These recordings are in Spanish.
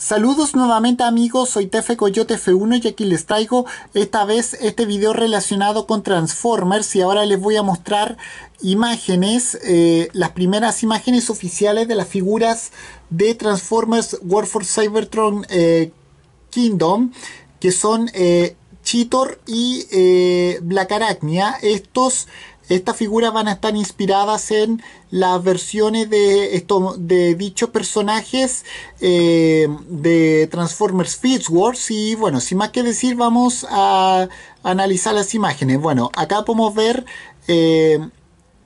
Saludos nuevamente amigos, soy Tefe Coyote F1 y aquí les traigo esta vez este video relacionado con Transformers y ahora les voy a mostrar imágenes, eh, las primeras imágenes oficiales de las figuras de Transformers War for Cybertron eh, Kingdom que son eh, Cheetor y eh, Black Arachnia. Estos, estas figuras van a estar inspiradas en las versiones de, de dichos personajes eh, de Transformers Fist Wars. Y bueno, sin más que decir, vamos a analizar las imágenes. Bueno, acá podemos ver eh,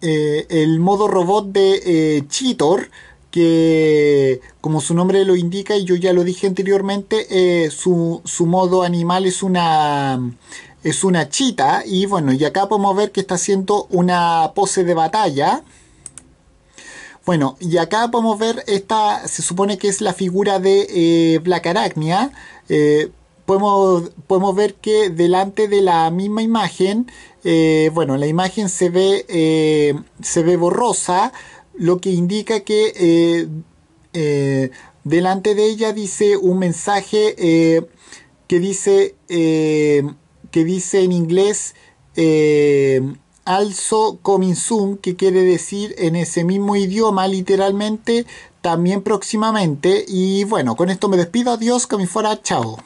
el modo robot de Cheetor que como su nombre lo indica y yo ya lo dije anteriormente, eh, su, modo animal es una, es una chita y bueno, y acá podemos ver que está haciendo una pose de batalla. Bueno, y acá podemos ver esta, se supone que es la figura de eh, Black Arachnia. Eh, podemos, podemos ver que delante de la misma imagen, eh, bueno, la imagen se ve, se ve borrosa, lo que indica que eh, eh, delante de ella dice un mensaje eh, que dice que dice en inglés also coming soon que quiere decir en ese mismo idioma literalmente también próximamente y bueno con esto me despido adiós que me fuera chao